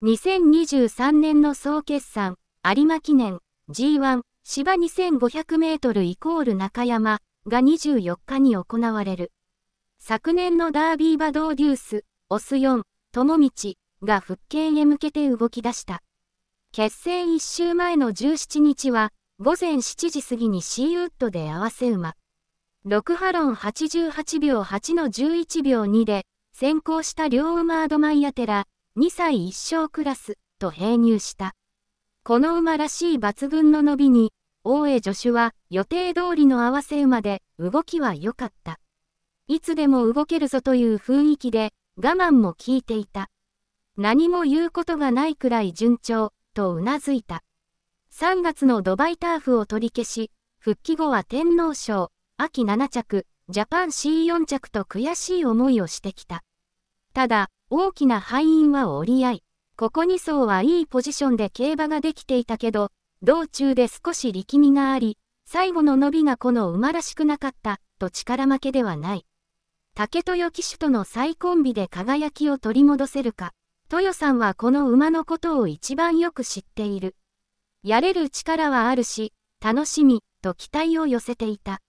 2023年の総決算、有馬記念、G1、芝2500メートルイコール中山が24日に行われる。昨年のダービーバドーデュース、オス4、友道が復権へ向けて動き出した。決戦1週前の17日は、午前7時過ぎにシーウッドで合わせ馬。6ハロン88秒8の11秒2で、先行した両馬アドマイアテラ、2歳1勝クラスと併入した。この馬らしい抜群の伸びに、大江助手は予定通りの合わせ馬で動きは良かった。いつでも動けるぞという雰囲気で我慢も効いていた。何も言うことがないくらい順調とうなずいた。3月のドバイターフを取り消し、復帰後は天皇賞、秋7着、ジャパン C4 着と悔しい思いをしてきた。ただ、大きな敗因は折り合い。ここ2層はいいポジションで競馬ができていたけど、道中で少し力みがあり、最後の伸びがこの馬らしくなかった、と力負けではない。竹豊騎手との再コンビで輝きを取り戻せるか、豊さんはこの馬のことを一番よく知っている。やれる力はあるし、楽しみ、と期待を寄せていた。